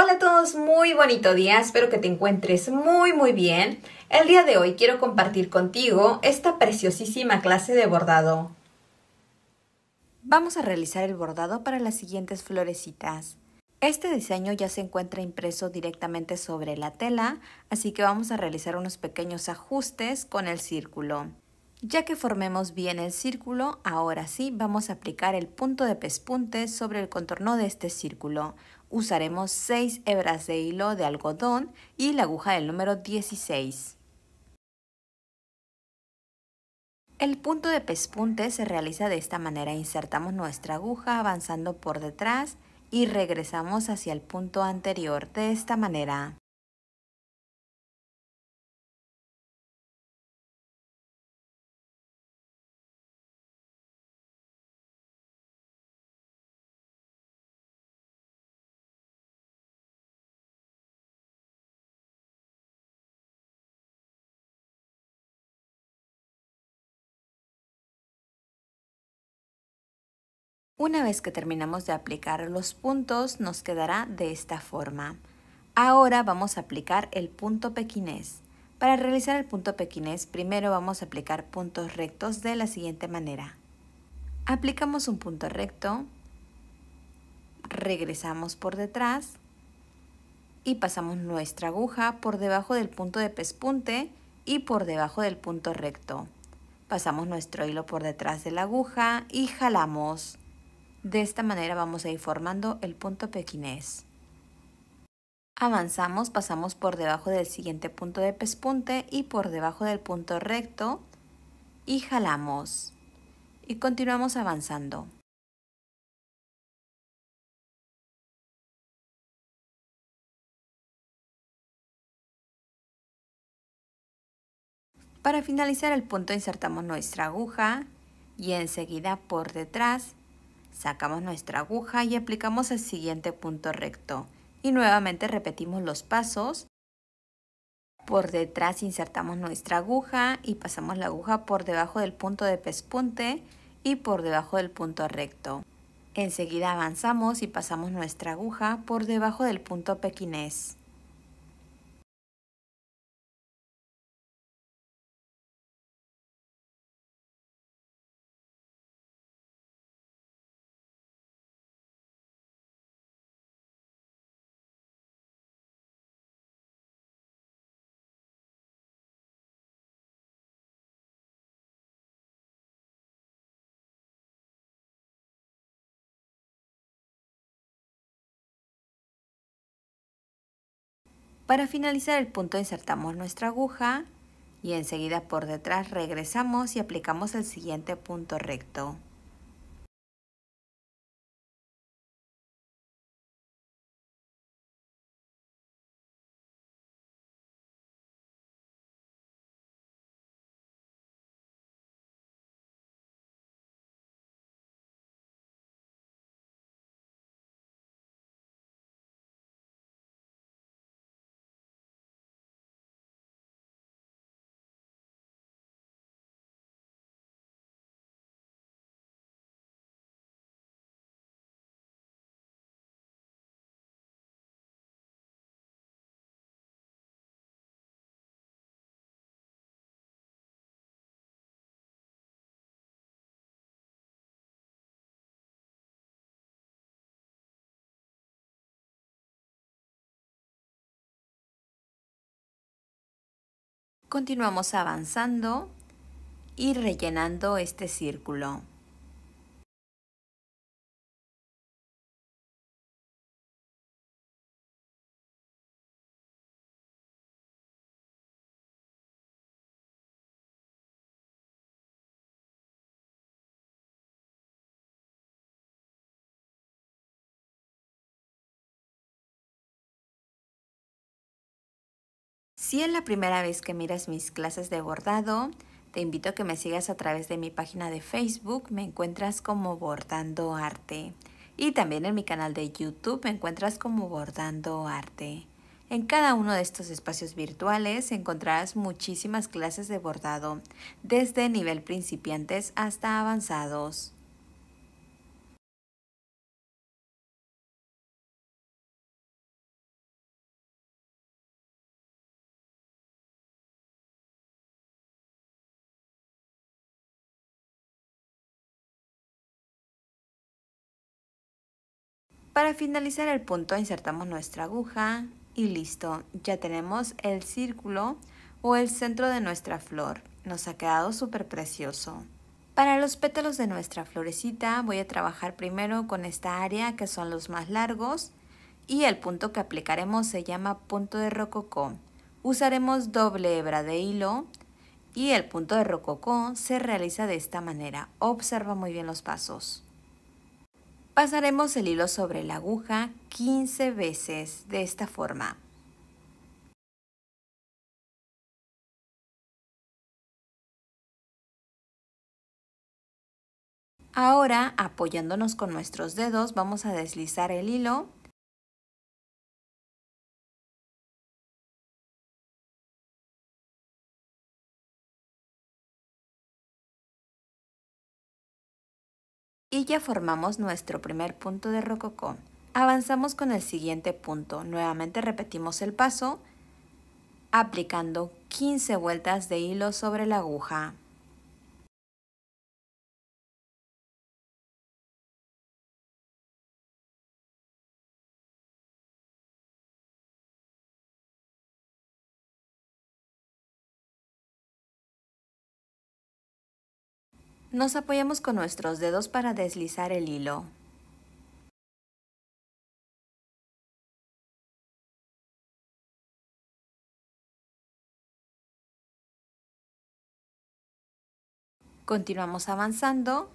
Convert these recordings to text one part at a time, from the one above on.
Hola a todos, muy bonito día, espero que te encuentres muy muy bien. El día de hoy quiero compartir contigo esta preciosísima clase de bordado. Vamos a realizar el bordado para las siguientes florecitas. Este diseño ya se encuentra impreso directamente sobre la tela, así que vamos a realizar unos pequeños ajustes con el círculo. Ya que formemos bien el círculo, ahora sí vamos a aplicar el punto de pespunte sobre el contorno de este círculo usaremos 6 hebras de hilo de algodón y la aguja del número 16. El punto de pespunte se realiza de esta manera. Insertamos nuestra aguja avanzando por detrás y regresamos hacia el punto anterior de esta manera. Una vez que terminamos de aplicar los puntos, nos quedará de esta forma. Ahora vamos a aplicar el punto pequinés. Para realizar el punto pequinés, primero vamos a aplicar puntos rectos de la siguiente manera. Aplicamos un punto recto, regresamos por detrás y pasamos nuestra aguja por debajo del punto de pespunte y por debajo del punto recto. Pasamos nuestro hilo por detrás de la aguja y jalamos. De esta manera vamos a ir formando el punto pequinés. Avanzamos, pasamos por debajo del siguiente punto de pespunte y por debajo del punto recto y jalamos. Y continuamos avanzando. Para finalizar el punto insertamos nuestra aguja y enseguida por detrás Sacamos nuestra aguja y aplicamos el siguiente punto recto. Y nuevamente repetimos los pasos. Por detrás insertamos nuestra aguja y pasamos la aguja por debajo del punto de pespunte y por debajo del punto recto. Enseguida avanzamos y pasamos nuestra aguja por debajo del punto pequinés. Para finalizar el punto insertamos nuestra aguja y enseguida por detrás regresamos y aplicamos el siguiente punto recto. Continuamos avanzando y rellenando este círculo. Si es la primera vez que miras mis clases de bordado, te invito a que me sigas a través de mi página de Facebook, me encuentras como Bordando Arte. Y también en mi canal de YouTube me encuentras como Bordando Arte. En cada uno de estos espacios virtuales encontrarás muchísimas clases de bordado, desde nivel principiantes hasta avanzados. Para finalizar el punto insertamos nuestra aguja y listo, ya tenemos el círculo o el centro de nuestra flor. Nos ha quedado súper precioso. Para los pétalos de nuestra florecita voy a trabajar primero con esta área que son los más largos y el punto que aplicaremos se llama punto de rococó. Usaremos doble hebra de hilo y el punto de rococó se realiza de esta manera. Observa muy bien los pasos. Pasaremos el hilo sobre la aguja 15 veces de esta forma. Ahora, apoyándonos con nuestros dedos, vamos a deslizar el hilo y ya formamos nuestro primer punto de rococó. Avanzamos con el siguiente punto. Nuevamente repetimos el paso aplicando 15 vueltas de hilo sobre la aguja. Nos apoyamos con nuestros dedos para deslizar el hilo. Continuamos avanzando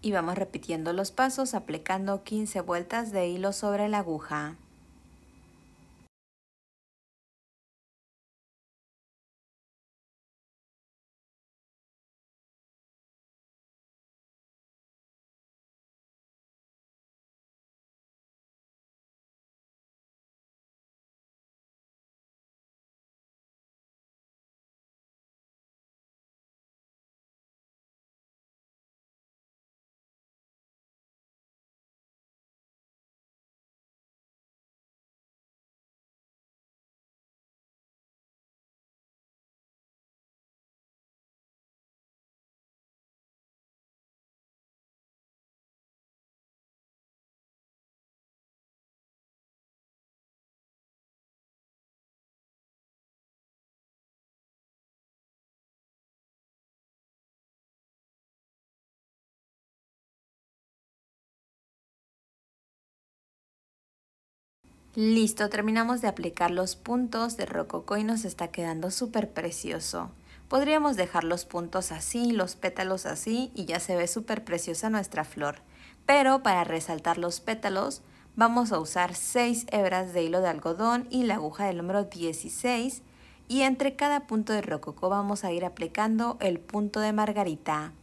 y vamos repitiendo los pasos aplicando 15 vueltas de hilo sobre la aguja. Listo, terminamos de aplicar los puntos de rococó y nos está quedando súper precioso. Podríamos dejar los puntos así, los pétalos así y ya se ve súper preciosa nuestra flor. Pero para resaltar los pétalos vamos a usar 6 hebras de hilo de algodón y la aguja del número 16 y entre cada punto de rococó vamos a ir aplicando el punto de margarita.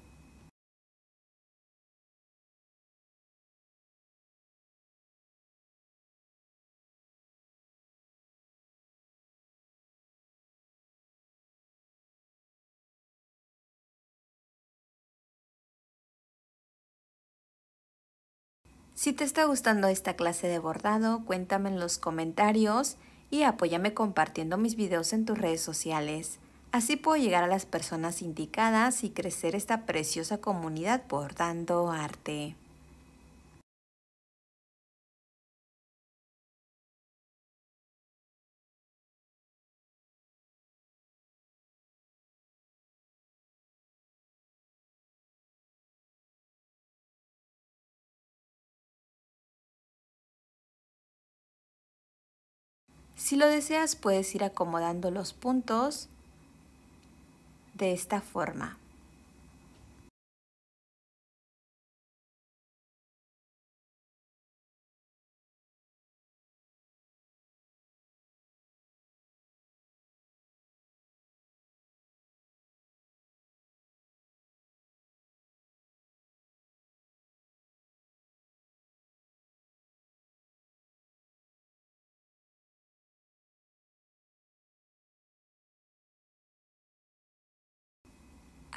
Si te está gustando esta clase de bordado, cuéntame en los comentarios y apóyame compartiendo mis videos en tus redes sociales. Así puedo llegar a las personas indicadas y crecer esta preciosa comunidad bordando arte. Si lo deseas, puedes ir acomodando los puntos de esta forma.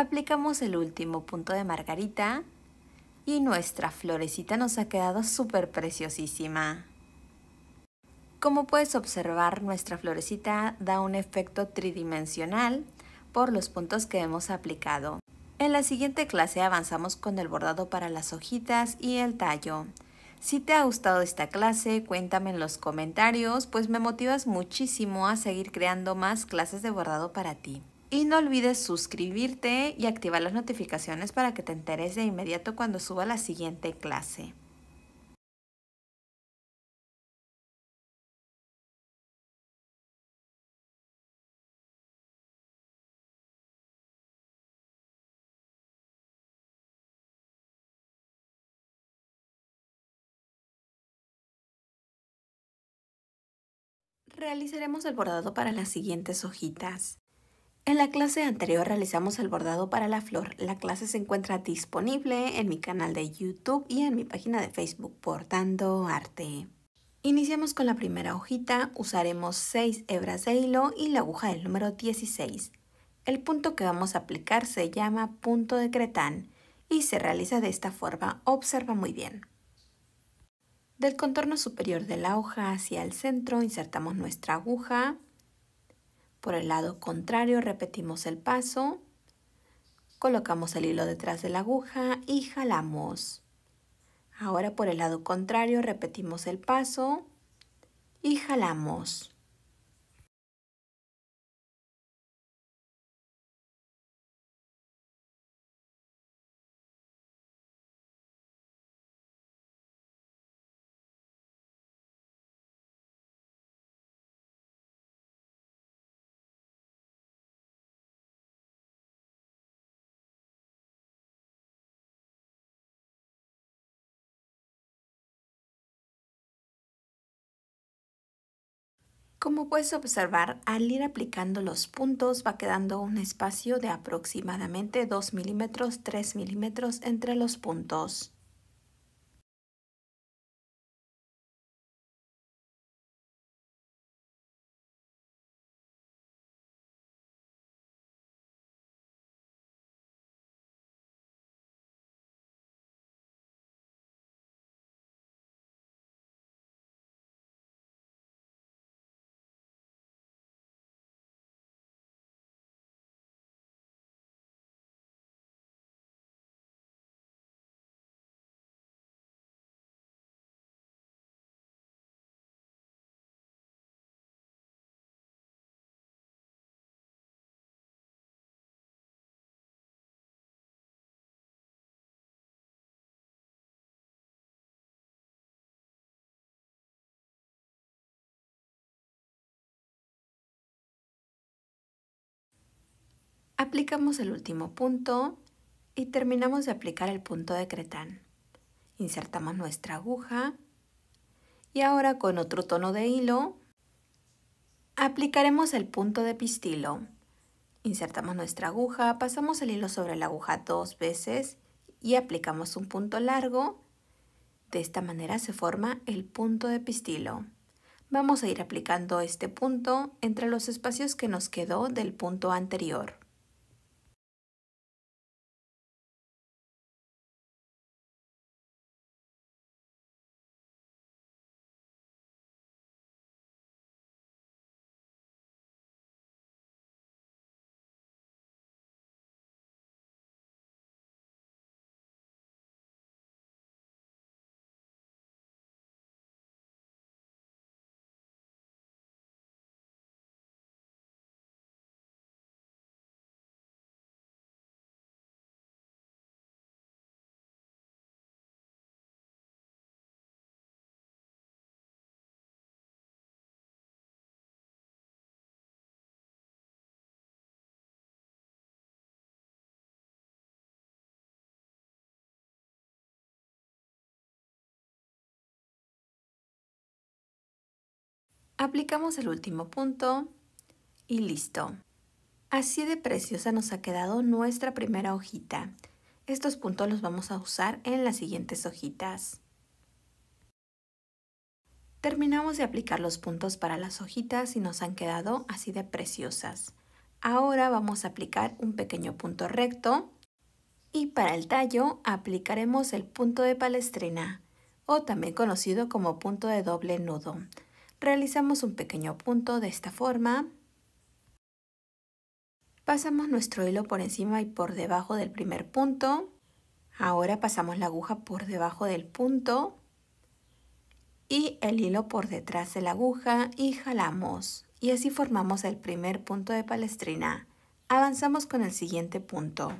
aplicamos el último punto de margarita y nuestra florecita nos ha quedado súper preciosísima. Como puedes observar, nuestra florecita da un efecto tridimensional por los puntos que hemos aplicado. En la siguiente clase avanzamos con el bordado para las hojitas y el tallo. Si te ha gustado esta clase, cuéntame en los comentarios, pues me motivas muchísimo a seguir creando más clases de bordado para ti. Y no olvides suscribirte y activar las notificaciones para que te enteres de inmediato cuando suba la siguiente clase. Realizaremos el bordado para las siguientes hojitas. En la clase anterior realizamos el bordado para la flor. La clase se encuentra disponible en mi canal de YouTube y en mi página de Facebook portando Arte. Iniciamos con la primera hojita, usaremos 6 hebras de hilo y la aguja del número 16. El punto que vamos a aplicar se llama punto de cretán y se realiza de esta forma, observa muy bien. Del contorno superior de la hoja hacia el centro insertamos nuestra aguja, por el lado contrario repetimos el paso, colocamos el hilo detrás de la aguja y jalamos. Ahora por el lado contrario repetimos el paso y jalamos. Como puedes observar, al ir aplicando los puntos va quedando un espacio de aproximadamente 2 milímetros, 3 milímetros entre los puntos. Aplicamos el último punto y terminamos de aplicar el punto de cretán. Insertamos nuestra aguja y ahora con otro tono de hilo aplicaremos el punto de pistilo. Insertamos nuestra aguja, pasamos el hilo sobre la aguja dos veces y aplicamos un punto largo. De esta manera se forma el punto de pistilo. Vamos a ir aplicando este punto entre los espacios que nos quedó del punto anterior. Aplicamos el último punto y listo. Así de preciosa nos ha quedado nuestra primera hojita. Estos puntos los vamos a usar en las siguientes hojitas. Terminamos de aplicar los puntos para las hojitas y nos han quedado así de preciosas. Ahora vamos a aplicar un pequeño punto recto y para el tallo aplicaremos el punto de palestrina o también conocido como punto de doble nudo. Realizamos un pequeño punto de esta forma. Pasamos nuestro hilo por encima y por debajo del primer punto. Ahora pasamos la aguja por debajo del punto y el hilo por detrás de la aguja y jalamos. Y así formamos el primer punto de palestrina. Avanzamos con el siguiente punto.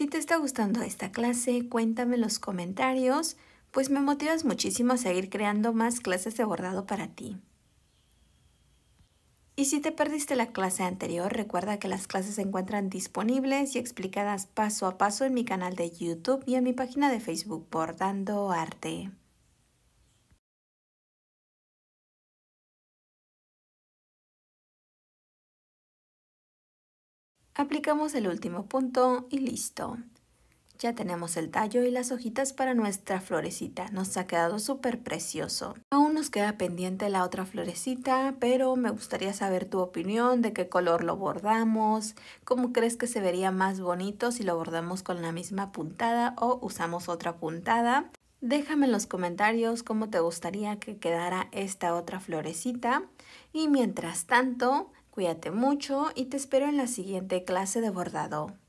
Si te está gustando esta clase, cuéntame en los comentarios, pues me motivas muchísimo a seguir creando más clases de bordado para ti. Y si te perdiste la clase anterior, recuerda que las clases se encuentran disponibles y explicadas paso a paso en mi canal de YouTube y en mi página de Facebook Bordando Arte. Aplicamos el último punto y listo. Ya tenemos el tallo y las hojitas para nuestra florecita. Nos ha quedado súper precioso. Aún nos queda pendiente la otra florecita, pero me gustaría saber tu opinión de qué color lo bordamos, cómo crees que se vería más bonito si lo bordamos con la misma puntada o usamos otra puntada. Déjame en los comentarios cómo te gustaría que quedara esta otra florecita. Y mientras tanto, cuídate mucho y te espero en la siguiente clase de bordado.